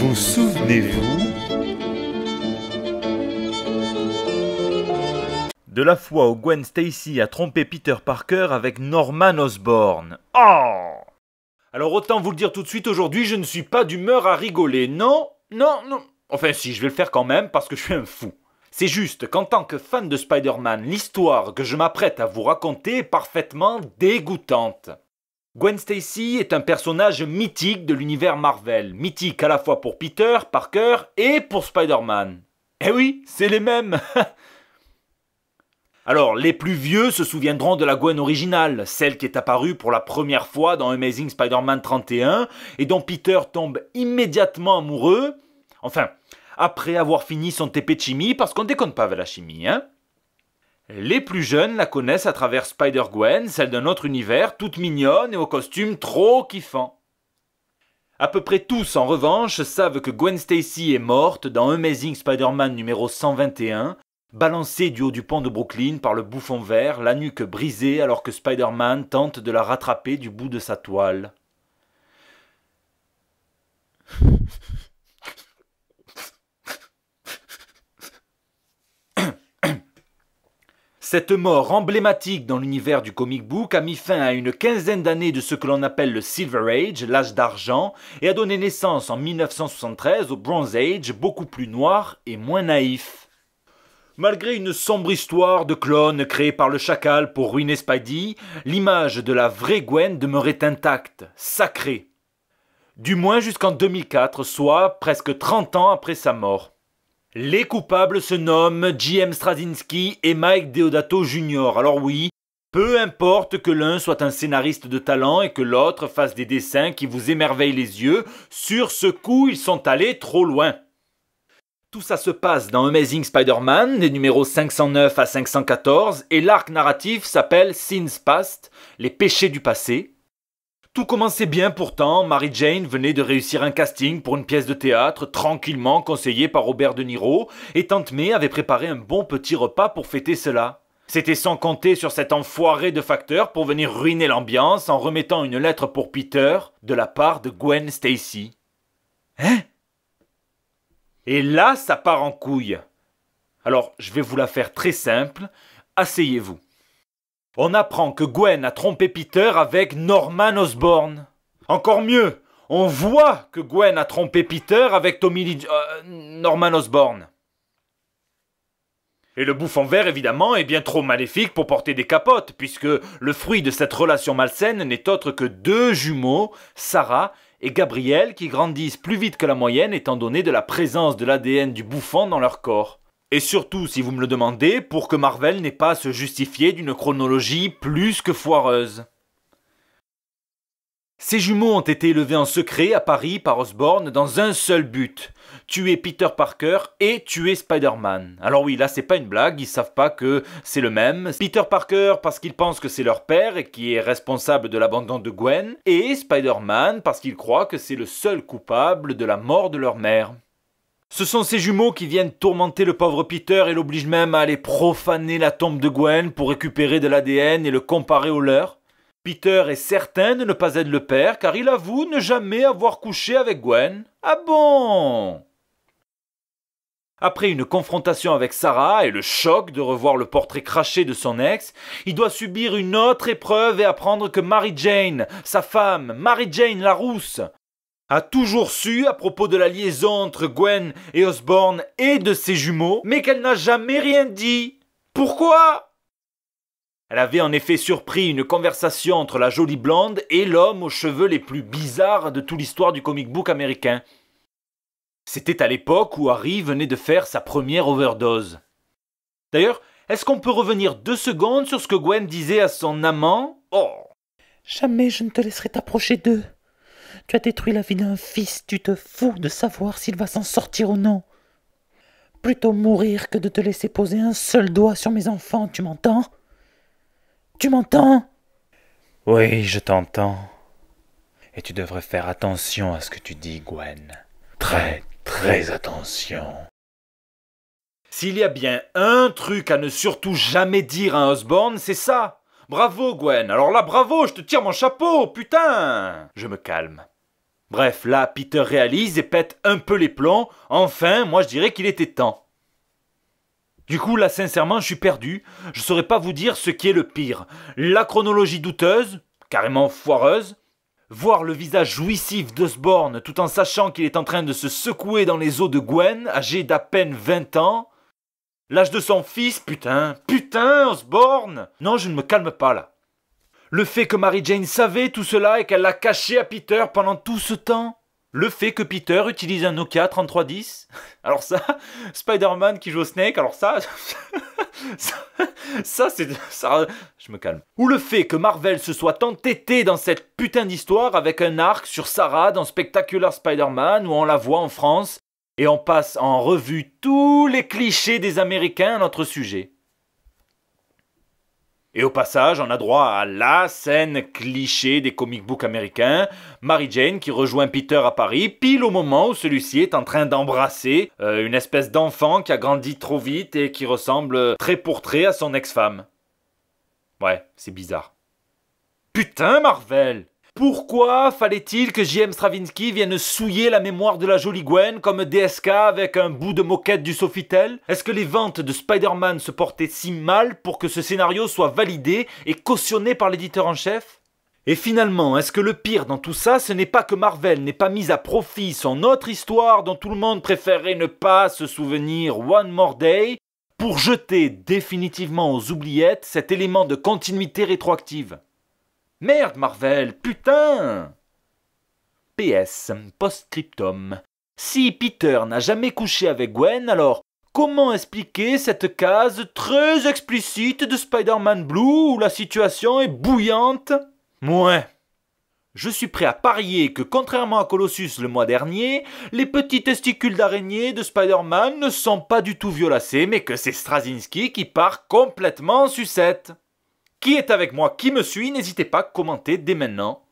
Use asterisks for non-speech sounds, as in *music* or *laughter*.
Vous souvenez-vous de la fois où Gwen Stacy a trompé Peter Parker avec Norman Osborn Oh Alors autant vous le dire tout de suite, aujourd'hui je ne suis pas d'humeur à rigoler, non Non, non Enfin si, je vais le faire quand même parce que je suis un fou. C'est juste qu'en tant que fan de Spider-Man, l'histoire que je m'apprête à vous raconter est parfaitement dégoûtante. Gwen Stacy est un personnage mythique de l'univers Marvel, mythique à la fois pour Peter, Parker et pour Spider-Man. Eh oui, c'est les mêmes *laughs* Alors, les plus vieux se souviendront de la Gwen originale, celle qui est apparue pour la première fois dans Amazing Spider-Man 31 et dont Peter tombe immédiatement amoureux, enfin, après avoir fini son TP de chimie, parce qu'on déconne pas avec la chimie, hein les plus jeunes la connaissent à travers Spider-Gwen, celle d'un autre univers, toute mignonne et au costume trop kiffant. À peu près tous, en revanche, savent que Gwen Stacy est morte dans Amazing Spider-Man numéro 121, balancée du haut du pont de Brooklyn par le bouffon vert, la nuque brisée alors que Spider-Man tente de la rattraper du bout de sa toile. Cette mort emblématique dans l'univers du comic book a mis fin à une quinzaine d'années de ce que l'on appelle le Silver Age, l'âge d'argent, et a donné naissance en 1973 au Bronze Age, beaucoup plus noir et moins naïf. Malgré une sombre histoire de clones créés par le chacal pour ruiner Spidey, l'image de la vraie Gwen demeurait intacte, sacrée. Du moins jusqu'en 2004, soit presque 30 ans après sa mort. Les coupables se nomment J.M. Straczynski et Mike Deodato Jr. Alors oui, peu importe que l'un soit un scénariste de talent et que l'autre fasse des dessins qui vous émerveillent les yeux, sur ce coup, ils sont allés trop loin. Tout ça se passe dans Amazing Spider-Man, des numéros 509 à 514, et l'arc narratif s'appelle Sins Past, les péchés du passé, tout commençait bien pourtant, Mary Jane venait de réussir un casting pour une pièce de théâtre tranquillement conseillée par Robert De Niro, et Tante May avait préparé un bon petit repas pour fêter cela. C'était sans compter sur cet enfoiré de facteur pour venir ruiner l'ambiance en remettant une lettre pour Peter de la part de Gwen Stacy. Hein Et là, ça part en couille. Alors, je vais vous la faire très simple. Asseyez-vous on apprend que Gwen a trompé Peter avec Norman Osborn. Encore mieux, on voit que Gwen a trompé Peter avec Tommy euh, Norman Osborn. Et le bouffon vert, évidemment, est bien trop maléfique pour porter des capotes, puisque le fruit de cette relation malsaine n'est autre que deux jumeaux, Sarah et Gabriel, qui grandissent plus vite que la moyenne étant donné de la présence de l'ADN du bouffon dans leur corps. Et surtout, si vous me le demandez, pour que Marvel n'ait pas à se justifier d'une chronologie plus que foireuse. Ces jumeaux ont été élevés en secret à Paris par Osborne dans un seul but tuer Peter Parker et tuer Spider-Man. Alors oui, là c'est pas une blague, ils savent pas que c'est le même. Peter Parker parce qu'ils pensent que c'est leur père et qui est responsable de l'abandon de Gwen, et Spider-Man parce qu'ils croient que c'est le seul coupable de la mort de leur mère. Ce sont ces jumeaux qui viennent tourmenter le pauvre Peter et l'obligent même à aller profaner la tombe de Gwen pour récupérer de l'ADN et le comparer au leur. Peter est certain de ne pas être le père car il avoue ne jamais avoir couché avec Gwen. Ah bon après une confrontation avec Sarah et le choc de revoir le portrait craché de son ex, il doit subir une autre épreuve et apprendre que Mary Jane, sa femme, Mary Jane la rousse, a toujours su à propos de la liaison entre Gwen et Osborne et de ses jumeaux, mais qu'elle n'a jamais rien dit. Pourquoi Elle avait en effet surpris une conversation entre la jolie blonde et l'homme aux cheveux les plus bizarres de toute l'histoire du comic book américain. C'était à l'époque où Harry venait de faire sa première overdose. D'ailleurs, est-ce qu'on peut revenir deux secondes sur ce que Gwen disait à son amant Oh Jamais je ne te laisserai t'approcher d'eux. Tu as détruit la vie d'un fils, tu te fous de savoir s'il va s'en sortir ou non. Plutôt mourir que de te laisser poser un seul doigt sur mes enfants, tu m'entends Tu m'entends Oui, je t'entends. Et tu devrais faire attention à ce que tu dis, Gwen. Très, très attention. S'il y a bien un truc à ne surtout jamais dire à Osborne, c'est ça. Bravo, Gwen. Alors là, bravo, je te tire mon chapeau, putain. Je me calme. Bref, là, Peter réalise et pète un peu les plombs. Enfin, moi je dirais qu'il était temps. Du coup, là, sincèrement, je suis perdu. Je saurais pas vous dire ce qui est le pire. La chronologie douteuse, carrément foireuse. Voir le visage jouissif d'Osborne tout en sachant qu'il est en train de se secouer dans les eaux de Gwen, âgé d'à peine 20 ans. L'âge de son fils, putain, putain, Osborne Non, je ne me calme pas là. Le fait que Mary Jane savait tout cela et qu'elle l'a caché à Peter pendant tout ce temps Le fait que Peter utilise un Nokia 3310 *laughs* Alors ça, Spider-Man qui joue au Snake, alors ça... *laughs* ça, c'est... je me calme. Ou le fait que Marvel se soit entêté dans cette putain d'histoire avec un arc sur Sarah dans Spectacular Spider-Man où on la voit en France et on passe en revue tous les clichés des Américains à notre sujet. Et au passage, on a droit à la scène cliché des comic books américains, Mary Jane qui rejoint Peter à Paris pile au moment où celui-ci est en train d'embrasser euh, une espèce d'enfant qui a grandi trop vite et qui ressemble euh, très pour très à son ex-femme. Ouais, c'est bizarre. Putain, Marvel pourquoi fallait-il que J.M. Stravinsky vienne souiller la mémoire de la jolie Gwen comme DSK avec un bout de moquette du Sofitel Est-ce que les ventes de Spider-Man se portaient si mal pour que ce scénario soit validé et cautionné par l'éditeur en chef et finalement, est-ce que le pire dans tout ça, ce n'est pas que Marvel n'ait pas mis à profit son autre histoire dont tout le monde préférait ne pas se souvenir One More Day pour jeter définitivement aux oubliettes cet élément de continuité rétroactive Merde, Marvel, putain PS, post-scriptum. Si Peter n'a jamais couché avec Gwen, alors comment expliquer cette case très explicite de Spider-Man Blue où la situation est bouillante Mouais je suis prêt à parier que, contrairement à Colossus le mois dernier, les petits testicules d'araignée de Spider-Man ne sont pas du tout violacés, mais que c'est Strazinski qui part complètement en sucette. Qui est avec moi Qui me suit N'hésitez pas à commenter dès maintenant.